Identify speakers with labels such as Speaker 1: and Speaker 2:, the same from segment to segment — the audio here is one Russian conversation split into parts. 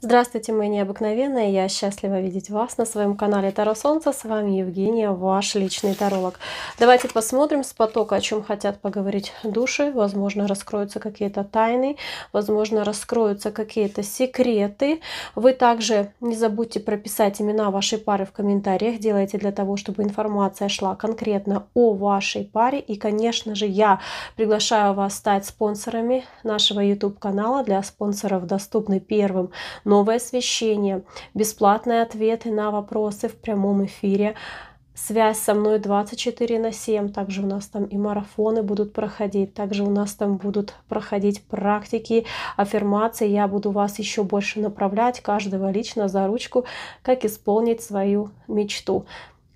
Speaker 1: Здравствуйте, мои необыкновенные! Я счастлива видеть вас на своем канале Таро Солнца. С вами Евгения, ваш личный таролог. Давайте посмотрим с потока, о чем хотят поговорить души. Возможно, раскроются какие-то тайны, возможно, раскроются какие-то секреты. Вы также не забудьте прописать имена вашей пары в комментариях. Делайте для того, чтобы информация шла конкретно о вашей паре. И, конечно же, я приглашаю вас стать спонсорами нашего YouTube-канала. Для спонсоров доступны первым новое освещение, бесплатные ответы на вопросы в прямом эфире, связь со мной 24 на 7. Также у нас там и марафоны будут проходить, также у нас там будут проходить практики, аффирмации. Я буду вас еще больше направлять, каждого лично за ручку, как исполнить свою мечту.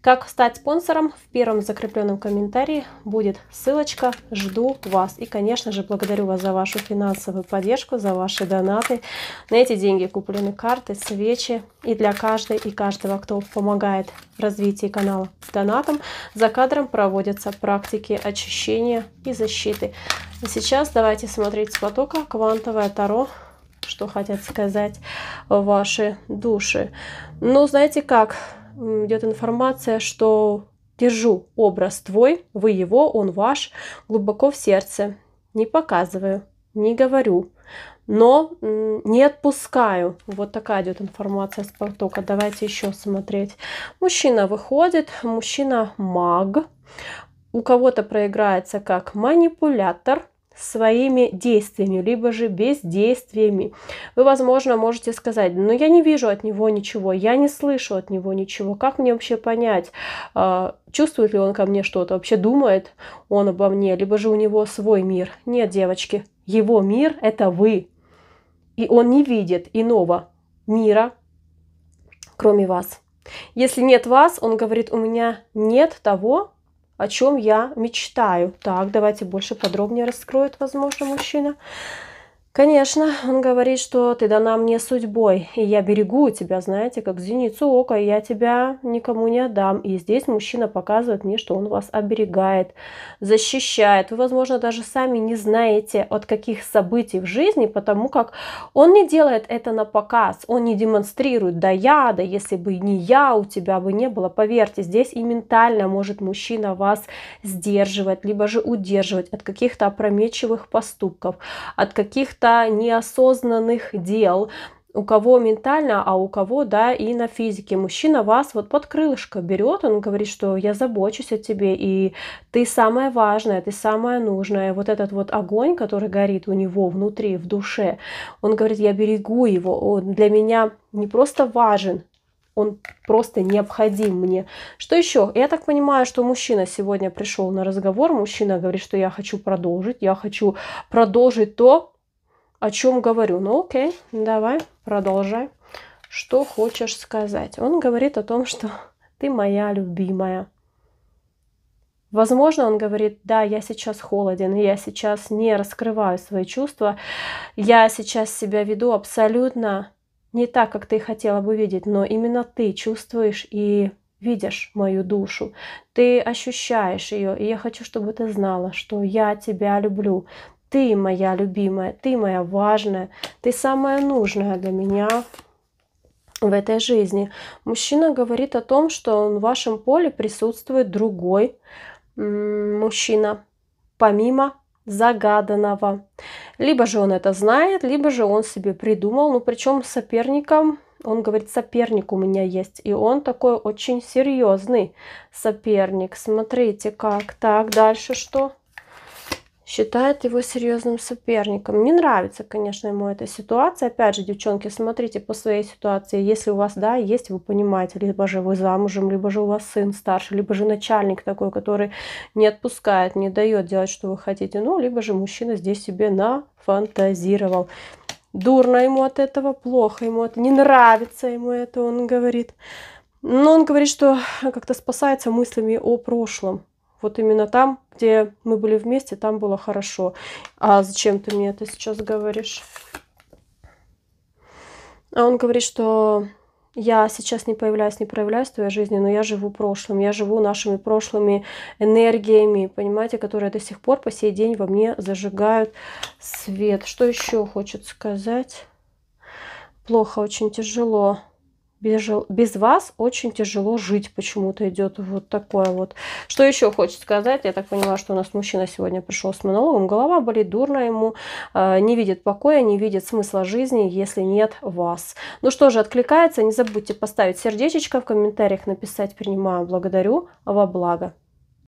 Speaker 1: Как стать спонсором, в первом закрепленном комментарии будет ссылочка. Жду вас. И, конечно же, благодарю вас за вашу финансовую поддержку, за ваши донаты. На эти деньги куплены карты, свечи. И для каждой и каждого, кто помогает в развитии канала донатом, за кадром проводятся практики очищения и защиты. И а сейчас давайте смотреть с потока «Квантовое Таро» что хотят сказать ваши души. Ну, знаете как, идет информация, что держу образ твой, вы его, он ваш, глубоко в сердце. Не показываю, не говорю, но не отпускаю. Вот такая идет информация с потока. Давайте еще смотреть. Мужчина выходит, мужчина маг. У кого-то проиграется как манипулятор, своими действиями, либо же бездействиями. Вы, возможно, можете сказать, но «Ну, я не вижу от него ничего, я не слышу от него ничего, как мне вообще понять, а, чувствует ли он ко мне что-то, вообще думает он обо мне, либо же у него свой мир. Нет, девочки, его мир – это вы, и он не видит иного мира, кроме вас. Если нет вас, он говорит, у меня нет того, о чем я мечтаю. Так, давайте больше подробнее раскроет, возможно, мужчина. Конечно, он говорит, что ты дана мне судьбой, и я берегу тебя, знаете, как зеницу ока, и я тебя никому не отдам. И здесь мужчина показывает мне, что он вас оберегает, защищает. Вы, возможно, даже сами не знаете, от каких событий в жизни, потому как он не делает это на показ, он не демонстрирует, да я, да если бы не я, у тебя бы не было. Поверьте, здесь и ментально может мужчина вас сдерживать, либо же удерживать от каких-то опрометчивых поступков, от каких-то что неосознанных дел, у кого ментально, а у кого, да, и на физике. Мужчина вас вот под крылышко берет, он говорит, что я забочусь о тебе, и ты самое важное, ты самое нужное. Вот этот вот огонь, который горит у него внутри, в душе, он говорит, я берегу его, он для меня не просто важен, он просто необходим мне. Что еще? Я так понимаю, что мужчина сегодня пришел на разговор, мужчина говорит, что я хочу продолжить, я хочу продолжить то, о чем говорю. Ну окей, давай, продолжай. Что хочешь сказать? Он говорит о том, что ты моя любимая. Возможно, он говорит, да, я сейчас холоден, я сейчас не раскрываю свои чувства, я сейчас себя веду абсолютно не так, как ты хотела бы видеть, но именно ты чувствуешь и видишь мою душу, ты ощущаешь ее, и я хочу, чтобы ты знала, что я тебя люблю, ты моя любимая, ты моя важная, ты самая нужная для меня в этой жизни. Мужчина говорит о том, что в вашем поле присутствует другой мужчина, помимо загаданного. Либо же он это знает, либо же он себе придумал, ну причем соперником, он говорит, соперник у меня есть, и он такой очень серьезный соперник. Смотрите как. Так, дальше что? считает его серьезным соперником. Не нравится, конечно, ему эта ситуация. Опять же, девчонки, смотрите по своей ситуации. Если у вас, да, есть, вы понимаете, либо же вы замужем, либо же у вас сын старший, либо же начальник такой, который не отпускает, не дает делать, что вы хотите. Ну, либо же мужчина здесь себе нафантазировал. Дурно ему от этого, плохо ему это, не нравится ему это, он говорит. Но он говорит, что как-то спасается мыслями о прошлом. Вот именно там, где мы были вместе, там было хорошо. А зачем ты мне это сейчас говоришь? А он говорит, что я сейчас не появляюсь, не проявляюсь в твоей жизни, но я живу прошлым, я живу нашими прошлыми энергиями, понимаете, которые до сих пор по сей день во мне зажигают свет. Что еще хочет сказать? Плохо, очень тяжело без, без вас очень тяжело жить, почему-то идет вот такое вот. Что еще хочет сказать? Я так понимаю, что у нас мужчина сегодня пришел с монологом. Голова болит, дурно ему, э, не видит покоя, не видит смысла жизни, если нет вас. Ну что же, откликается, не забудьте поставить сердечечко в комментариях, написать «принимаю, благодарю, во благо».